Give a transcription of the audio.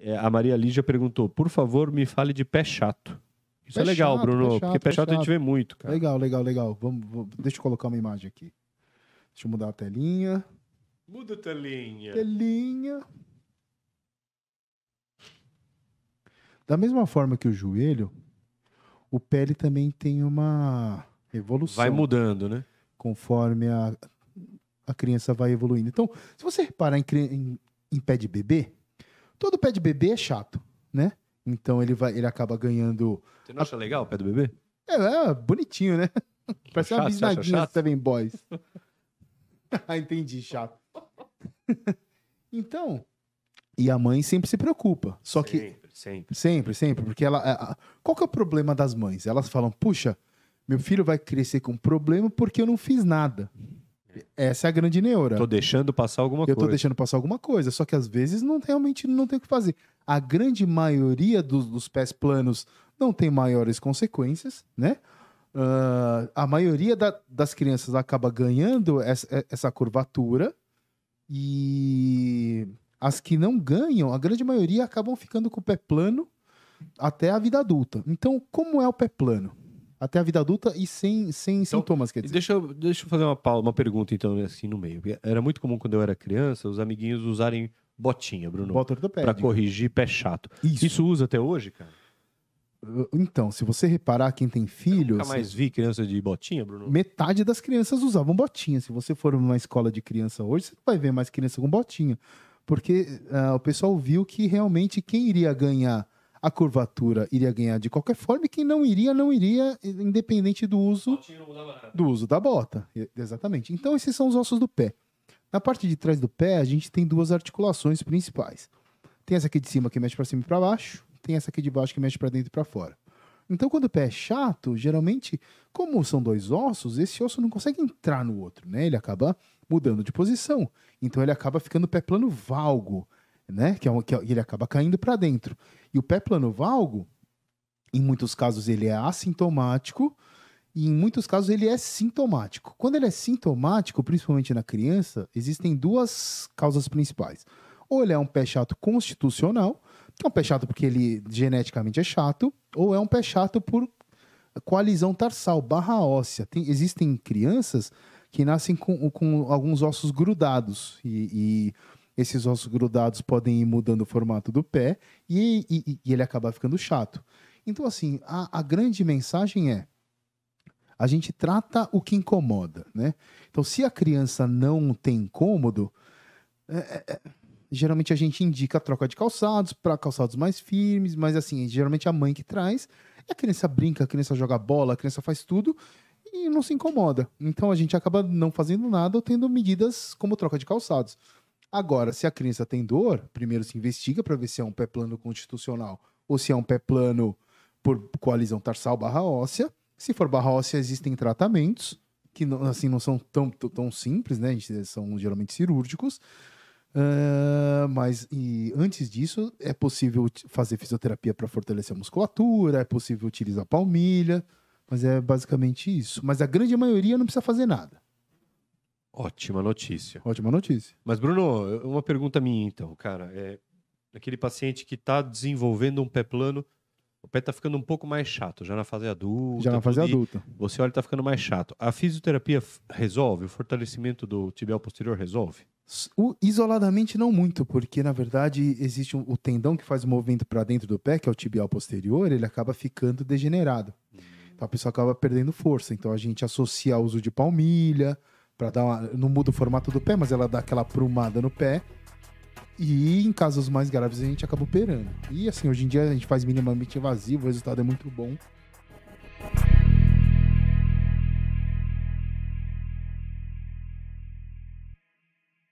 É, a Maria Lígia perguntou: por favor, me fale de pé chato. Isso é pé é legal, chato, Bruno, pé chato, porque pé, pé chato, chato, a gente vê muito, cara. Legal, legal, legal. Vamos, vamos, deixa eu colocar uma imagem aqui. Deixa eu mudar a telinha. Muda a telinha. Telinha. Da mesma forma que o joelho, o pé também tem uma evolução. Vai mudando, né? Conforme a, a criança vai evoluindo. Então, se você reparar em, em, em pé de bebê, Todo pé de bebê é chato, né? Então ele vai, ele acaba ganhando. Você não acha a... legal o pé do bebê? É, é bonitinho, né? Parece chato, uma bisnaguinha Seven Boys. ah, entendi, chato. então, e a mãe sempre se preocupa. Só sempre, que. Sempre, sempre. Sempre, Porque ela. A... Qual que é o problema das mães? Elas falam, puxa, meu filho vai crescer com problema porque eu não fiz nada. É. Essa é a grande neura. Tô deixando passar alguma coisa. Eu tô deixando passar alguma coisa, só que às vezes não realmente não tem o que fazer. A grande maioria dos, dos pés planos não tem maiores consequências, né? Uh, a maioria da, das crianças acaba ganhando essa, é, essa curvatura e as que não ganham, a grande maioria acabam ficando com o pé plano até a vida adulta. Então, como é o pé plano? até a vida adulta e sem, sem então, sintomas, quer dizer. Deixa eu, deixa eu fazer uma, uma pergunta, então, assim, no meio. Era muito comum quando eu era criança os amiguinhos usarem botinha, Bruno. Bota ortopédica. Pra corrigir pé chato. Isso. Isso usa até hoje, cara? Uh, então, se você reparar, quem tem filhos. nunca mais vi criança de botinha, Bruno? Metade das crianças usavam botinha. Se você for numa escola de criança hoje, você não vai ver mais criança com botinha. Porque uh, o pessoal viu que realmente quem iria ganhar a curvatura iria ganhar de qualquer forma e quem não iria, não iria, independente do uso do uso da bota. Exatamente. Então, esses são os ossos do pé. Na parte de trás do pé, a gente tem duas articulações principais. Tem essa aqui de cima que mexe para cima e para baixo, tem essa aqui de baixo que mexe para dentro e para fora. Então, quando o pé é chato, geralmente, como são dois ossos, esse osso não consegue entrar no outro, né? Ele acaba mudando de posição. Então, ele acaba ficando o pé plano valgo né? Que, é um, que é, ele acaba caindo para dentro. E o pé planovalgo, em muitos casos, ele é assintomático e em muitos casos ele é sintomático. Quando ele é sintomático, principalmente na criança, existem duas causas principais. Ou ele é um pé chato constitucional, é um pé chato porque ele geneticamente é chato, ou é um pé chato por coalizão tarsal, barra óssea. Tem, existem crianças que nascem com, com alguns ossos grudados e, e esses ossos grudados podem ir mudando o formato do pé e, e, e ele acaba ficando chato. Então, assim, a, a grande mensagem é a gente trata o que incomoda, né? Então, se a criança não tem incômodo, é, é, é, geralmente a gente indica a troca de calçados para calçados mais firmes, mas assim, geralmente a mãe que traz, a criança brinca, a criança joga bola, a criança faz tudo e não se incomoda. Então a gente acaba não fazendo nada ou tendo medidas como troca de calçados. Agora, se a criança tem dor, primeiro se investiga para ver se é um pé plano constitucional ou se é um pé plano por coalizão tarsal barra óssea. Se for barra óssea, existem tratamentos que não, assim não são tão, tão simples, né? São geralmente cirúrgicos. Uh, mas e antes disso, é possível fazer fisioterapia para fortalecer a musculatura, é possível utilizar palmilha, mas é basicamente isso. Mas a grande maioria não precisa fazer nada. Ótima notícia. Ótima notícia. Mas, Bruno, uma pergunta minha então, cara. É aquele paciente que está desenvolvendo um pé plano, o pé está ficando um pouco mais chato, já na fase adulta. Já na fase adulta. Você olha, está ficando mais chato. A fisioterapia resolve? O fortalecimento do tibial posterior resolve? O, isoladamente não muito, porque na verdade existe um, o tendão que faz o movimento para dentro do pé, que é o tibial posterior, ele acaba ficando degenerado. Hum. Então a pessoa acaba perdendo força. Então a gente associa o uso de palmilha, para dar uma, não muda o formato do pé, mas ela dá aquela prumada no pé. E em casos mais graves a gente acaba operando. E assim, hoje em dia a gente faz minimamente invasivo, o resultado é muito bom.